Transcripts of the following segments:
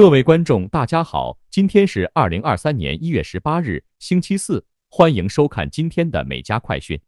各位观众，大家好，今天是二零二三年一月十八日，星期四，欢迎收看今天的美加快讯。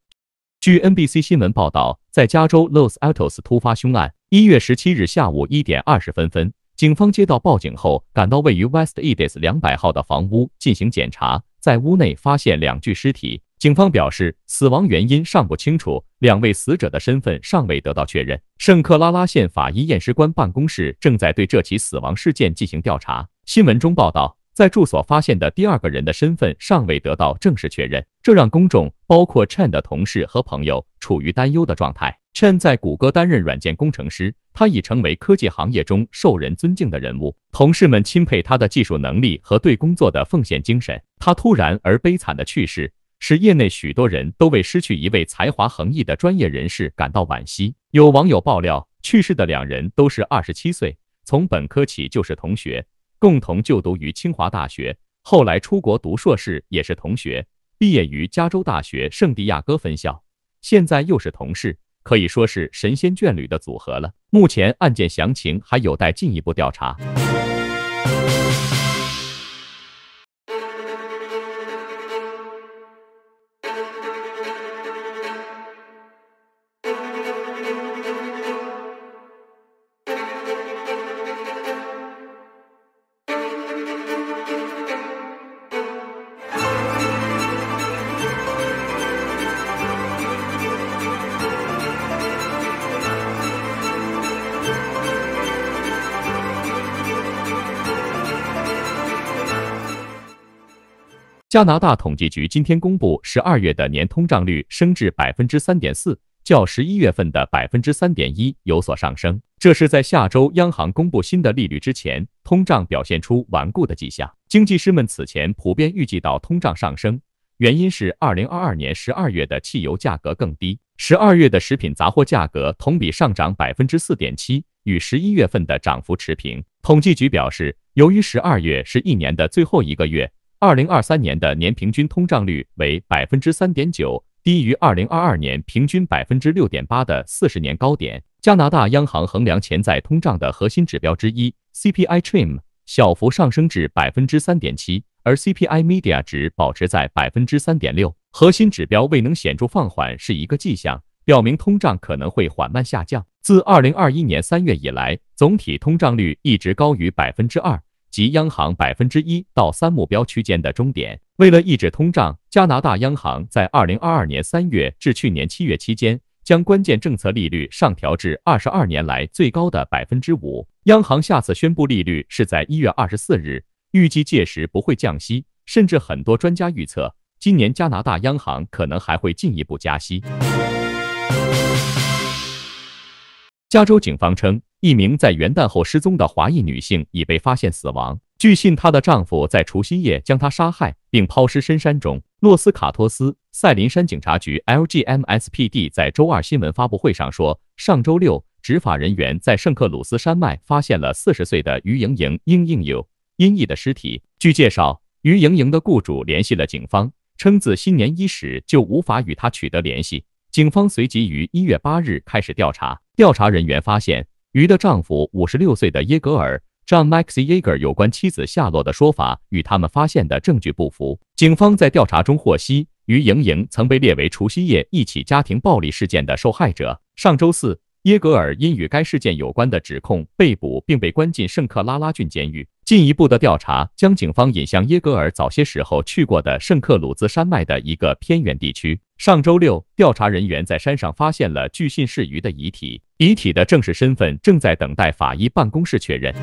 据 NBC 新闻报道，在加州 Los Altos 突发凶案，一月十七日下午一点二十分分，警方接到报警后赶到位于 West Edis 两百号的房屋进行检查，在屋内发现两具尸体。警方表示，死亡原因尚不清楚，两位死者的身份尚未得到确认。圣克拉拉县法医验尸官办公室正在对这起死亡事件进行调查。新闻中报道，在住所发现的第二个人的身份尚未得到正式确认，这让公众，包括 Chen 的同事和朋友，处于担忧的状态。Chen 在谷歌担任软件工程师，他已成为科技行业中受人尊敬的人物。同事们钦佩他的技术能力和对工作的奉献精神。他突然而悲惨的去世。使业内许多人都为失去一位才华横溢的专业人士感到惋惜。有网友爆料，去世的两人都是二十七岁，从本科起就是同学，共同就读于清华大学，后来出国读硕士也是同学，毕业于加州大学圣地亚哥分校，现在又是同事，可以说是神仙眷侣的组合了。目前案件详情还有待进一步调查。加拿大统计局今天公布，十二月的年通胀率升至百分之三点四，较十一月份的百分之三点一有所上升。这是在下周央行公布新的利率之前，通胀表现出顽固的迹象。经济师们此前普遍预计到通胀上升，原因是二零二二年十二月的汽油价格更低。十二月的食品杂货价格同比上涨百分之四点七，与十一月份的涨幅持平。统计局表示，由于十二月是一年的最后一个月。2023年的年平均通胀率为3.9%，低于2022年平均6.8%的40年高点。加拿大央行衡量潜在通胀的核心指标之一 CPI Trim 小幅上升至3.7%，而 CPI Media 值保持在3.6%。核心指标未能显著放缓是一个迹象，表明通胀可能会缓慢下降。自2021年3月以来，总体通胀率一直高于2%。及央行百分之一到三目标区间的终点。为了抑制通胀，加拿大央行在二零二二年三月至去年七月期间，将关键政策利率上调至二十二年来最高的百分之五。央行下次宣布利率是在一月二十四日，预计届时不会降息，甚至很多专家预测，今年加拿大央行可能还会进一步加息。加州警方称，一名在元旦后失踪的华裔女性已被发现死亡。据信，她的丈夫在除夕夜将她杀害并抛尸深山中。洛斯卡托斯塞林山警察局 （LGMSPD） 在周二新闻发布会上说，上周六，执法人员在圣克鲁斯山脉发现了40岁的于莹莹（英语有音译的尸体。据介绍，于莹莹的雇主联系了警方，称自新年伊始就无法与她取得联系。警方随即于一月八日开始调查。调查人员发现，于的丈夫五十六岁的耶格尔 j a x e k Yeger） 有关妻子下落的说法与他们发现的证据不符。警方在调查中获悉，于莹莹曾被列为除夕夜一起家庭暴力事件的受害者。上周四。耶格尔因与该事件有关的指控被捕，并被关进圣克拉拉郡监狱。进一步的调查将警方引向耶格尔早些时候去过的圣克鲁兹山脉的一个偏远地区。上周六，调查人员在山上发现了巨信氏鱼的遗体，遗体的正式身份正在等待法医办公室确认。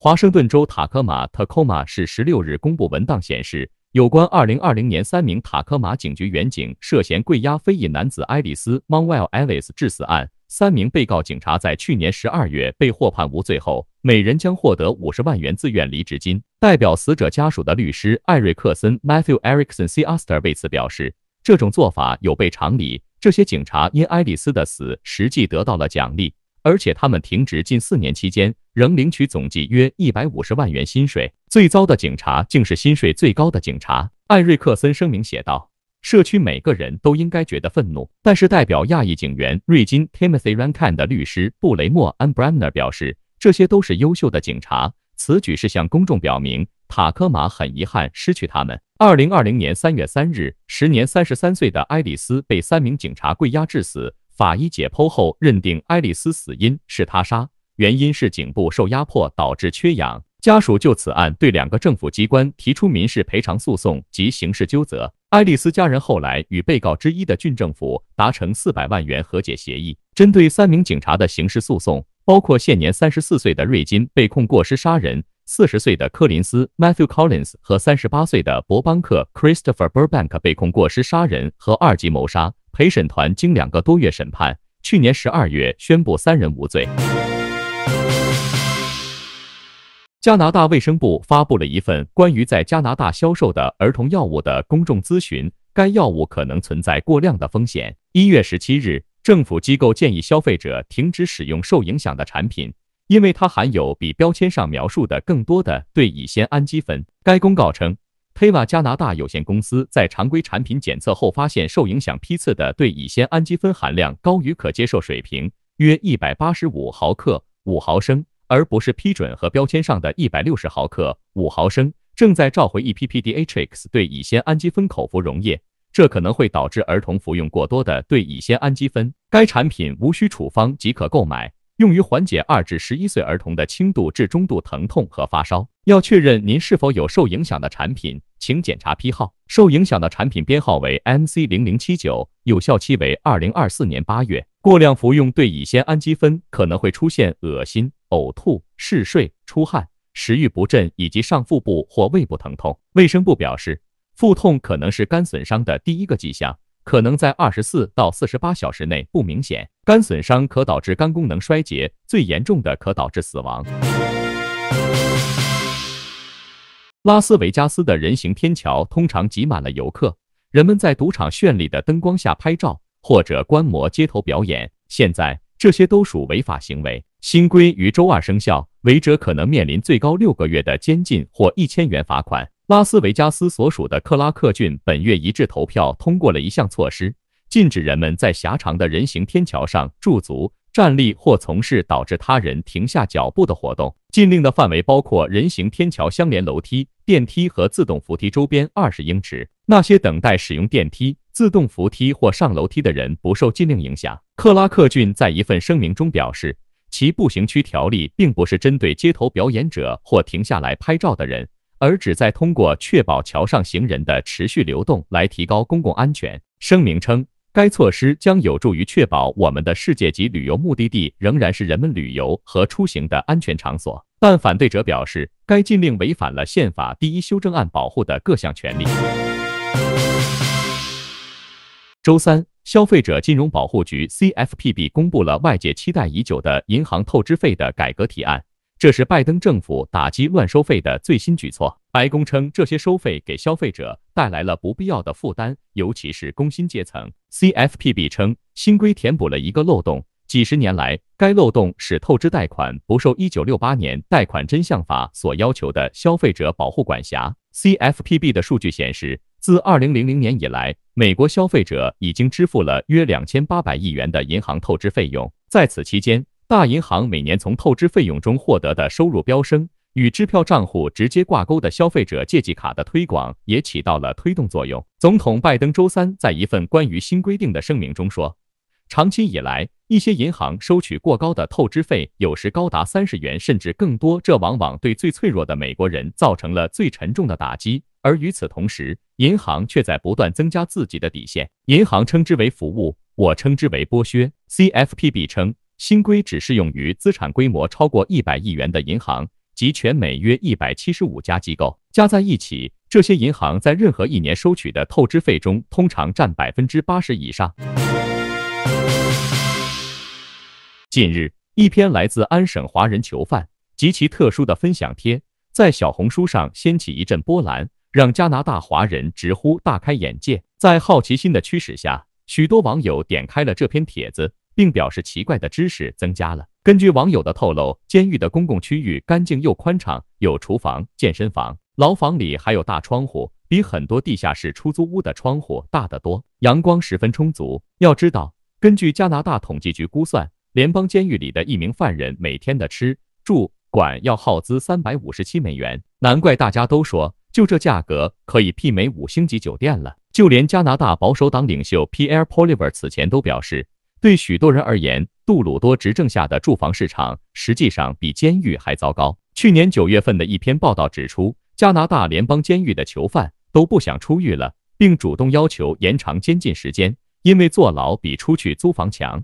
华盛顿州塔科马 （Tacoma） 市十六日公布文档显示。有关2020年三名塔科马警局员警涉嫌跪压非裔男子爱丽丝 （Monwell Ellis） 致死案，三名被告警察在去年12月被获判无罪后，每人将获得五十万元自愿离职金。代表死者家属的律师艾瑞克森 （Matthew Erickson c a s t e r 为此表示，这种做法有悖常理，这些警察因爱丽丝的死实际得到了奖励。而且他们停职近四年期间，仍领取总计约一百五十万元薪水。最糟的警察竟是薪水最高的警察。艾瑞克森声明写道：“社区每个人都应该觉得愤怒。”但是代表亚裔警员瑞金 t i m o h y Rankin） 的律师布雷默安布 b r n e r 表示：“这些都是优秀的警察，此举是向公众表明塔科马很遗憾失去他们。”二零二零年三月三日，时年三十三岁的爱丽丝被三名警察跪压致死。法医解剖后认定，爱丽丝死因是他杀，原因是颈部受压迫导致缺氧。家属就此案对两个政府机关提出民事赔偿诉讼及刑事纠责。爱丽丝家人后来与被告之一的郡政府达成四百万元和解协议。针对三名警察的刑事诉讼，包括现年三十四岁的瑞金被控过失杀人。四十岁的柯林斯 Matthew Collins 和三十八岁的伯邦克 Christopher Burbank 被控过失杀人和二级谋杀。陪审团经两个多月审判，去年十二月宣布三人无罪。加拿大卫生部发布了一份关于在加拿大销售的儿童药物的公众咨询，该药物可能存在过量的风险。一月十七日，政府机构建议消费者停止使用受影响的产品。因为它含有比标签上描述的更多的对乙酰氨基酚。该公告称 t e v a 加拿大有限公司在常规产品检测后发现，受影响批次的对乙酰氨基酚含量高于可接受水平，约一百八十五毫克五毫升，而不是批准和标签上的一百六十毫克五毫升。正在召回一批 Pdatrix 对乙酰氨基酚口服溶液，这可能会导致儿童服用过多的对乙酰氨基酚。该产品无需处方即可购买。用于缓解二至十一岁儿童的轻度至中度疼痛和发烧。要确认您是否有受影响的产品，请检查批号。受影响的产品编号为 MC 零零七九，有效期为二零二四年八月。过量服用对乙酰氨基酚可能会出现恶心、呕吐、嗜睡、出汗、食欲不振以及上腹部或胃部疼痛。卫生部表示，腹痛可能是肝损伤的第一个迹象。可能在二十四到四十八小时内不明显，肝损伤可导致肝功能衰竭，最严重的可导致死亡。拉斯维加斯的人行天桥通常挤满了游客，人们在赌场绚丽的灯光下拍照或者观摩街头表演。现在这些都属违法行为，新规于周二生效，违者可能面临最高六个月的监禁或一千元罚款。拉斯维加斯所属的克拉克郡本月一致投票通过了一项措施，禁止人们在狭长的人行天桥上驻足、站立或从事导致他人停下脚步的活动。禁令的范围包括人行天桥相连楼梯、电梯和自动扶梯周边二十英尺。那些等待使用电梯、自动扶梯或上楼梯的人不受禁令影响。克拉克郡在一份声明中表示，其步行区条例并不是针对街头表演者或停下来拍照的人。而旨在通过确保桥上行人的持续流动来提高公共安全。声明称，该措施将有助于确保我们的世界级旅游目的地仍然是人们旅游和出行的安全场所。但反对者表示，该禁令违反了宪法第一修正案保护的各项权利。周三，消费者金融保护局 （CFPB） 公布了外界期待已久的银行透支费的改革提案。这是拜登政府打击乱收费的最新举措。白宫称，这些收费给消费者带来了不必要的负担，尤其是工薪阶层。CFPB 称，新规填补了一个漏洞，几十年来该漏洞使透支贷款不受1968年《贷款真相法》所要求的消费者保护管辖。CFPB 的数据显示，自2000年以来，美国消费者已经支付了约2800亿元的银行透支费用，在此期间。大银行每年从透支费用中获得的收入飙升，与支票账户直接挂钩的消费者借记卡的推广也起到了推动作用。总统拜登周三在一份关于新规定的声明中说：“长期以来，一些银行收取过高的透支费，有时高达三十元甚至更多，这往往对最脆弱的美国人造成了最沉重的打击。而与此同时，银行却在不断增加自己的底线。银行称之为服务，我称之为剥削。”CFPB 称。新规只适用于资产规模超过一百亿元的银行，及全美约一百七十五家机构加在一起，这些银行在任何一年收取的透支费中，通常占百分之八十以上。近日，一篇来自安省华人囚犯及其特殊的分享贴，在小红书上掀起一阵波澜，让加拿大华人直呼大开眼界。在好奇心的驱使下，许多网友点开了这篇帖子。并表示奇怪的知识增加了。根据网友的透露，监狱的公共区域干净又宽敞，有厨房、健身房，牢房里还有大窗户，比很多地下室出租屋的窗户大得多，阳光十分充足。要知道，根据加拿大统计局估算，联邦监狱里的一名犯人每天的吃住管要耗资三百五十七美元，难怪大家都说，就这价格可以媲美五星级酒店了。就连加拿大保守党领袖 Pierre p o l i v e r 此前都表示。对许多人而言，杜鲁多执政下的住房市场实际上比监狱还糟糕。去年九月份的一篇报道指出，加拿大联邦监狱的囚犯都不想出狱了，并主动要求延长监禁时间，因为坐牢比出去租房强。